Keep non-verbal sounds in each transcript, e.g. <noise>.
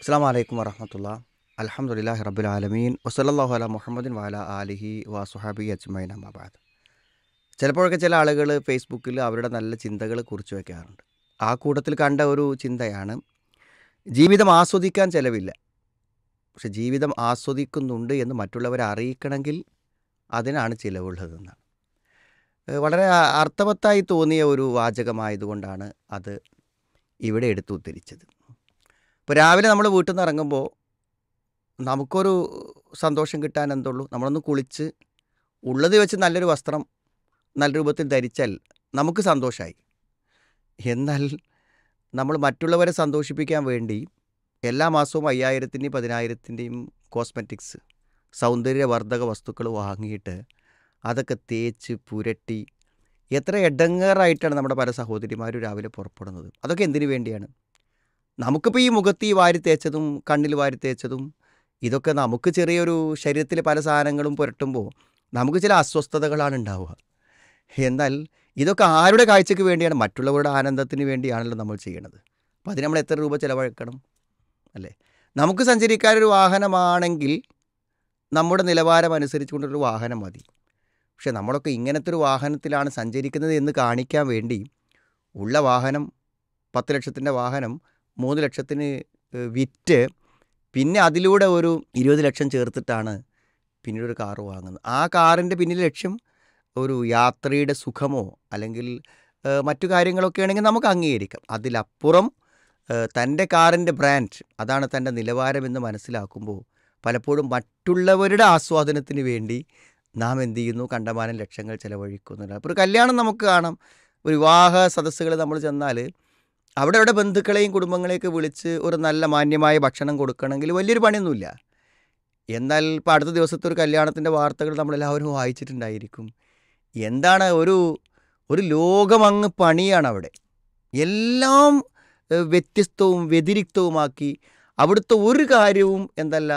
അസ്സാം വലൈക്കും വറഹമത്തുള്ള അലഹമുല്ലാഹി റബുലാലമീൻ ആലമീൻ അല മുഹമ്മദിൻ വാല അലിഹി വാസുഹാബി അജ്മൈൻ അമ്മാബാദ് ചിലപ്പോഴൊക്കെ ചില ആളുകൾ ഫേസ്ബുക്കിൽ അവരുടെ നല്ല ചിന്തകൾ കുറിച്ച് വയ്ക്കാറുണ്ട് ആ കൂട്ടത്തിൽ കണ്ട ഒരു ചിന്തയാണ് ജീവിതം ആസ്വദിക്കാൻ ചിലവില്ല പക്ഷെ ജീവിതം ആസ്വദിക്കുന്നുണ്ട് എന്ന് മറ്റുള്ളവരെ അറിയിക്കണമെങ്കിൽ അതിനാണ് ചിലവുള്ളതെന്നാണ് വളരെ അർത്ഥവത്തായി തോന്നിയ ഒരു വാചകമായതുകൊണ്ടാണ് അത് ഇവിടെ എടുത്തു ഉദ്ധരിച്ചത് ഇപ്പോൾ രാവിലെ നമ്മൾ വീട്ടിൽ നിന്ന് ഇറങ്ങുമ്പോൾ നമുക്കൊരു സന്തോഷം കിട്ടാൻ എന്തുള്ളൂ നമ്മളൊന്ന് കുളിച്ച് ഉള്ളത് വെച്ച് നല്ലൊരു വസ്ത്രം നല്ല രൂപത്തിൽ ധരിച്ചാൽ നമുക്ക് സന്തോഷമായി എന്നാൽ നമ്മൾ മറ്റുള്ളവരെ സന്തോഷിപ്പിക്കാൻ വേണ്ടി എല്ലാ മാസവും അയ്യായിരത്തിൻ്റെയും പതിനായിരത്തിൻ്റെയും കോസ്മെറ്റിക്സ് സൗന്ദര്യവർദ്ധക വസ്തുക്കൾ വാങ്ങിയിട്ട് അതൊക്കെ തേച്ച് പുരട്ടി എത്ര എടങ്ങേറായിട്ടാണ് നമ്മുടെ പല സഹോദരിമാരും രാവിലെ പുറപ്പെടുന്നത് അതൊക്കെ എന്തിനു വേണ്ടിയാണ് നമുക്കിപ്പോൾ ഈ മുഖത്ത് ഈ വാരി തേച്ചതും കണ്ണിൽ വാരി തേച്ചതും ഇതൊക്കെ നമുക്ക് ചെറിയൊരു ശരീരത്തിൽ പല സാധനങ്ങളും പുരട്ടുമ്പോൾ നമുക്ക് ചില അസ്വസ്ഥതകളാണ് ഉണ്ടാവുക എന്നാൽ ഇതൊക്കെ ആരുടെ കാഴ്ചയ്ക്ക് വേണ്ടിയാണ് മറ്റുള്ളവരുടെ ആനന്ദത്തിന് വേണ്ടിയാണല്ലോ നമ്മൾ ചെയ്യണത് അപ്പം അതിന് നമ്മൾ എത്ര രൂപ ചിലവഴിക്കണം അല്ലേ നമുക്ക് സഞ്ചരിക്കാനൊരു വാഹനമാണെങ്കിൽ നമ്മുടെ നിലവാരം അനുസരിച്ചുകൊണ്ടൊരു വാഹനം മതി പക്ഷെ നമ്മളൊക്കെ ഇങ്ങനത്തെ ഒരു വാഹനത്തിലാണ് സഞ്ചരിക്കുന്നത് എന്ന് കാണിക്കാൻ വേണ്ടി ഉള്ള വാഹനം പത്ത് ലക്ഷത്തിൻ്റെ വാഹനം മൂന്ന് ലക്ഷത്തിന് വിറ്റ് പിന്നെ അതിലൂടെ ഒരു ഇരുപത് ലക്ഷം ചേർത്തിട്ടാണ് പിന്നീട് ഒരു കാറ് വാങ്ങുന്നത് ആ കാറിൻ്റെ പിന്നിൽ ലക്ഷ്യം ഒരു യാത്രയുടെ സുഖമോ അല്ലെങ്കിൽ മറ്റു കാര്യങ്ങളൊക്കെ ആണെങ്കിൽ നമുക്ക് അംഗീകരിക്കാം അതിലപ്പുറം തൻ്റെ കാറിൻ്റെ ബ്രാൻഡ് അതാണ് തൻ്റെ നിലവാരമെന്ന് മനസ്സിലാക്കുമ്പോൾ പലപ്പോഴും മറ്റുള്ളവരുടെ ആസ്വാദനത്തിന് വേണ്ടി നാം എന്ത് ചെയ്യുന്നു കണ്ടമാനം ലക്ഷങ്ങൾ ചിലവഴിക്കുന്നുണ്ട് അപ്പോൾ ഒരു കല്യാണം നമുക്ക് കാണാം ഒരു വിവാഹ സദസ്സുകൾ നമ്മൾ ചെന്നാൽ അവിടെ അവിടെ ബന്ധുക്കളെയും കുടുംബങ്ങളെയൊക്കെ വിളിച്ച് ഒരു നല്ല മാന്യമായ ഭക്ഷണം കൊടുക്കണമെങ്കിൽ വലിയൊരു പണിയൊന്നുമില്ല എന്നാൽ ഇപ്പോൾ അടുത്ത ദിവസത്തെ ഒരു കല്യാണത്തിൻ്റെ വാർത്തകൾ നമ്മളെല്ലാവരും വായിച്ചിട്ടുണ്ടായിരിക്കും എന്താണ് ഒരു ഒരു ലോകമങ്ങ് പണിയാണ് അവിടെ എല്ലാം വ്യത്യസ്തവും വ്യതിരിക്തവുമാക്കി അവിടുത്തെ ഒരു കാര്യവും എന്തല്ല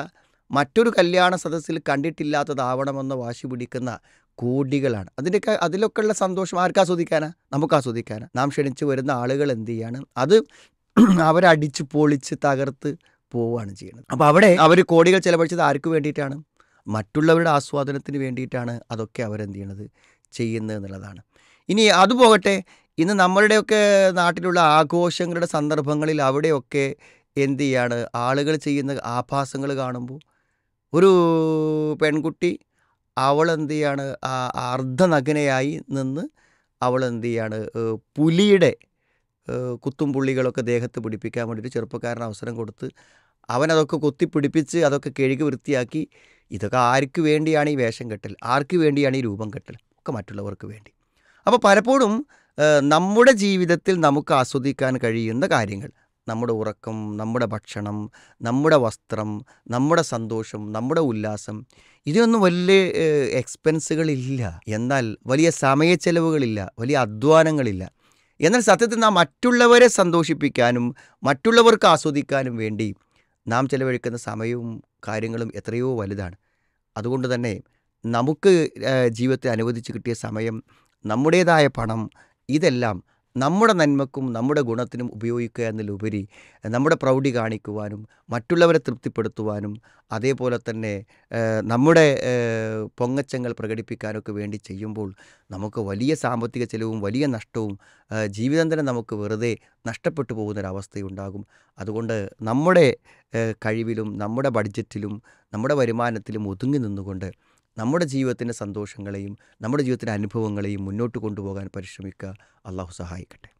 മറ്റൊരു കല്യാണ സദസ്സിൽ കണ്ടിട്ടില്ലാത്തതാവണമെന്ന് വാശി പിടിക്കുന്ന കോടികളാണ് അതിൻ്റെയൊക്കെ അതിലൊക്കെയുള്ള സന്തോഷം ആർക്ക് ആസ്വദിക്കാനാ നമുക്ക് ആസ്വദിക്കാനാ നാം ക്ഷണിച്ചു വരുന്ന ആളുകൾ എന്ത് ചെയ്യാണ് അത് <clears throat> അവരടിച്ച് പൊളിച്ച് തകർത്ത് പോവുകയാണ് ചെയ്യുന്നത് അപ്പോൾ അവിടെ അവർ കോടികൾ ചിലവഴിച്ചത് ആർക്ക് വേണ്ടിയിട്ടാണ് മറ്റുള്ളവരുടെ ആസ്വാദനത്തിന് വേണ്ടിയിട്ടാണ് അതൊക്കെ അവരെന്ത് ചെയ്യണത് ചെയ്യുന്നത് എന്നുള്ളതാണ് ഇനി അതുപോകട്ടെ ഇന്ന് നമ്മളുടെയൊക്കെ നാട്ടിലുള്ള ആഘോഷങ്ങളുടെ സന്ദർഭങ്ങളിൽ അവിടെയൊക്കെ എന്ത് ചെയ്യാണ് ആളുകൾ ചെയ്യുന്ന ആഭാസങ്ങൾ കാണുമ്പോൾ ഒരു പെൺകുട്ടി അവൾ എന്ത് ചെയ്യാണ് അർദ്ധനഗ്നയായി നിന്ന് അവൾ എന്ത് ചെയ്യാണ് പുലിയുടെ കുത്തും പുള്ളികളൊക്കെ ദേഹത്ത് പിടിപ്പിക്കാൻ വേണ്ടിയിട്ട് ചെറുപ്പക്കാരന് അവസരം കൊടുത്ത് അവനതൊക്കെ കൊത്തി പിടിപ്പിച്ച് അതൊക്കെ കെഴുകി വൃത്തിയാക്കി ഇതൊക്കെ ആർക്ക് വേണ്ടിയാണ് ഈ വേഷം കെട്ടൽ ആർക്ക് വേണ്ടിയാണ് ഈ രൂപം കെട്ടൽ ഒക്കെ മറ്റുള്ളവർക്ക് വേണ്ടി അപ്പോൾ പലപ്പോഴും നമ്മുടെ ജീവിതത്തിൽ നമുക്ക് ആസ്വദിക്കാൻ കഴിയുന്ന കാര്യങ്ങൾ നമ്മുടെ ഉറക്കം നമ്മുടെ ഭക്ഷണം നമ്മുടെ വസ്ത്രം നമ്മുടെ സന്തോഷം നമ്മുടെ ഉല്ലാസം ഇതിനൊന്നും വലിയ എക്സ്പെൻസുകളില്ല എന്നാൽ വലിയ സമയ ചെലവുകളില്ല വലിയ അധ്വാനങ്ങളില്ല എന്നാൽ സത്യത്തിൽ നാം മറ്റുള്ളവരെ സന്തോഷിപ്പിക്കാനും മറ്റുള്ളവർക്ക് ആസ്വദിക്കാനും വേണ്ടി നാം ചെലവഴിക്കുന്ന സമയവും കാര്യങ്ങളും എത്രയോ വലുതാണ് അതുകൊണ്ട് തന്നെ നമുക്ക് ജീവിതത്തെ അനുവദിച്ച് കിട്ടിയ സമയം നമ്മുടേതായ പണം ഇതെല്ലാം നമ്മുടെ നന്മക്കും നമ്മുടെ ഗുണത്തിനും ഉപയോഗിക്കുക എന്നതിലുപരി നമ്മുടെ പ്രൗഢി കാണിക്കുവാനും മറ്റുള്ളവരെ തൃപ്തിപ്പെടുത്തുവാനും അതേപോലെ തന്നെ നമ്മുടെ പൊങ്ങച്ചങ്ങൾ പ്രകടിപ്പിക്കാനൊക്കെ വേണ്ടി ചെയ്യുമ്പോൾ നമുക്ക് വലിയ സാമ്പത്തിക ചെലവും വലിയ നഷ്ടവും ജീവിതം തന്നെ നമുക്ക് വെറുതെ നഷ്ടപ്പെട്ടു പോകുന്നൊരവസ്ഥയുണ്ടാകും അതുകൊണ്ട് നമ്മുടെ കഴിവിലും നമ്മുടെ ബഡ്ജറ്റിലും നമ്മുടെ വരുമാനത്തിലും ഒതുങ്ങി നിന്നുകൊണ്ട് നമ്മുടെ ജീവിതത്തിൻ്റെ സന്തോഷങ്ങളെയും നമ്മുടെ ജീവിതത്തിൻ്റെ അനുഭവങ്ങളെയും മുന്നോട്ട് കൊണ്ടുപോകാൻ പരിശ്രമിക്കുക അള്ളാഹു സഹായിക്കട്ടെ